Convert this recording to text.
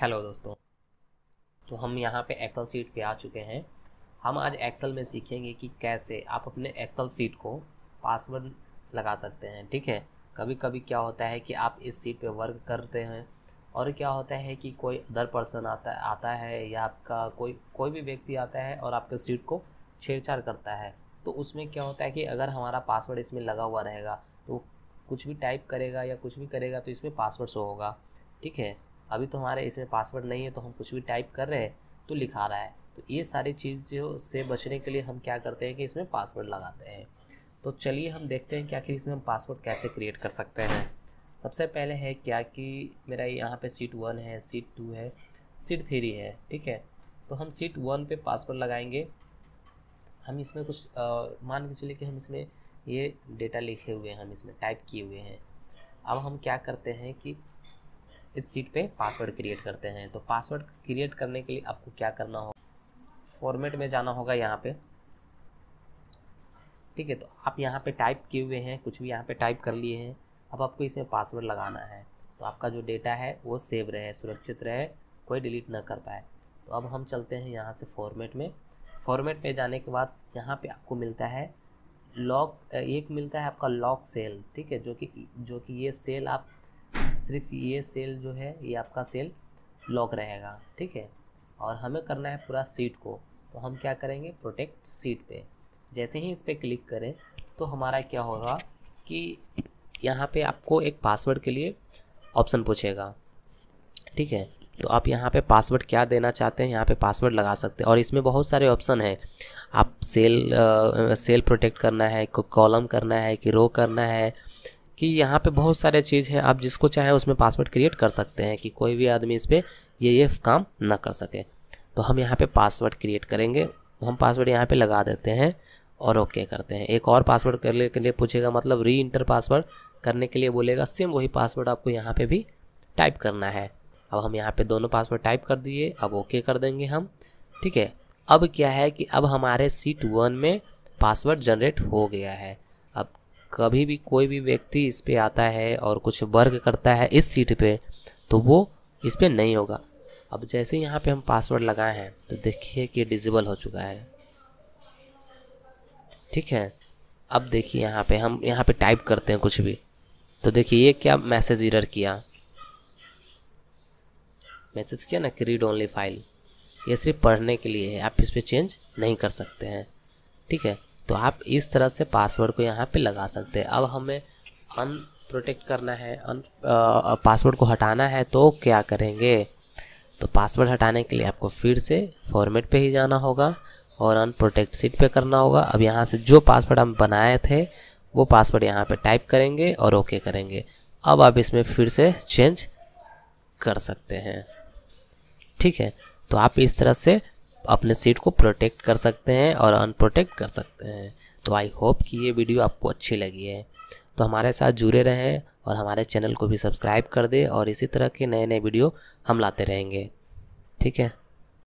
hello दोस्तों तो हम यहाँ पे एक्सेल सीट पे आ चुके हैं हम आज एक्सेल में सीखेंगे कि कैसे आप अपने एक्सेल सीट को पासवर्ड लगा सकते हैं ठीक है कभी कभी क्या होता है कि आप इस सीट पे वर्क करते हैं और क्या होता है कि कोई अदर पर्सन आता आता है या आपका कोई कोई भी व्यक्ति आता है और आपके सीट को छेड़छाड़ करता है तो उसमें क्या होता है कि अगर हमारा पासवर्ड इसमें लगा हुआ रहेगा तो कुछ भी टाइप करेगा या कुछ भी करेगा तो इसमें पासवर्ड शो होगा ठीक है अभी तो हमारे इसमें पासवर्ड नहीं है तो हम कुछ भी टाइप कर रहे हैं तो लिखा रहा है तो ये सारी चीज़ जो से बचने के लिए हम क्या करते हैं कि इसमें पासवर्ड लगाते हैं तो चलिए हम देखते हैं कि आखिर इसमें हम पासवर्ड कैसे क्रिएट कर सकते हैं सबसे पहले है क्या कि मेरा यहाँ पे सीट वन है सीट टू है सीट थ्री है ठीक है तो हम सीट वन पे पासवर्ड लगाएंगे हम इसमें कुछ मान के चलिए कि हम इसमें ये डेटा लिखे हुए हैं हम इसमें टाइप किए हुए हैं अब हम क्या करते हैं कि इस सीट पे पासवर्ड क्रिएट करते हैं तो पासवर्ड क्रिएट करने के लिए आपको क्या करना होगा फॉर्मेट में जाना होगा यहाँ पे ठीक है तो आप यहाँ पे टाइप किए हुए हैं कुछ भी यहाँ पे टाइप कर लिए हैं अब आपको इसमें पासवर्ड लगाना है तो आपका जो डेटा है वो सेव रहे सुरक्षित रहे कोई डिलीट ना कर पाए तो अब हम चलते हैं यहाँ से फॉर्मेट में फॉर्मेट में जाने के बाद यहाँ पे आपको मिलता है लॉक एक मिलता है आपका लॉक सेल ठीक है जो कि जो कि ये सेल आप सिर्फ ये सेल जो है ये आपका सेल लॉक रहेगा ठीक है और हमें करना है पूरा सीट को तो हम क्या करेंगे प्रोटेक्ट सीट पे जैसे ही इस पर क्लिक करें तो हमारा क्या होगा कि यहाँ पे आपको एक पासवर्ड के लिए ऑप्शन पूछेगा ठीक है तो आप यहाँ पे पासवर्ड क्या देना चाहते हैं यहाँ पे पासवर्ड लगा सकते हैं और इसमें बहुत सारे ऑप्शन हैं आप सेल आ, सेल प्रोटेक्ट करना है कॉलम करना है कि रो करना है कि यहाँ पे बहुत सारे चीज़ है आप जिसको चाहे उसमें पासवर्ड क्रिएट कर सकते हैं कि कोई भी आदमी इस पर ये ये काम ना कर सके तो हम यहाँ पे पासवर्ड क्रिएट करेंगे हम पासवर्ड यहाँ पे लगा देते हैं और ओके करते हैं एक और पासवर्ड करने के लिए पूछेगा मतलब री इंटर पासवर्ड करने के लिए बोलेगा सेम वही पासवर्ड आपको यहाँ पर भी टाइप करना है अब हम यहाँ पर दोनों पासवर्ड टाइप कर दिए अब ओके कर देंगे हम ठीक है अब क्या है कि अब हमारे सीट वन में पासवर्ड जनरेट हो गया है कभी भी कोई भी व्यक्ति इस पर आता है और कुछ वर्क करता है इस सीट पे तो वो इस पर नहीं होगा अब जैसे यहाँ पे हम पासवर्ड लगाए हैं तो देखिए कि डिजिबल हो चुका है ठीक है अब देखिए यहाँ पे हम यहाँ पे टाइप करते हैं कुछ भी तो देखिए ये क्या मैसेज इरर किया मैसेज किया ना कि रीड ओनली फाइल ये सिर्फ पढ़ने के लिए है आप इस पर चेंज नहीं कर सकते हैं ठीक है तो आप इस तरह से पासवर्ड को यहाँ पे लगा सकते हैं अब हमें अन प्रोटेक्ट करना है अन पासवर्ड को हटाना है तो क्या करेंगे तो पासवर्ड हटाने के लिए आपको फिर से फॉर्मेट पे ही जाना होगा और अनप्रोटेक्ट सीट पर करना होगा अब यहाँ से जो पासवर्ड हम बनाए थे वो पासवर्ड यहाँ पर टाइप करेंगे और ओके करेंगे अब आप इसमें फिर से चेंज कर सकते हैं ठीक है तो आप इस तरह से अपने सीट को प्रोटेक्ट कर सकते हैं और अनप्रोटेक्ट कर सकते हैं तो आई होप कि ये वीडियो आपको अच्छी लगी है तो हमारे साथ जुड़े रहें और हमारे चैनल को भी सब्सक्राइब कर दें और इसी तरह के नए नए वीडियो हम लाते रहेंगे ठीक है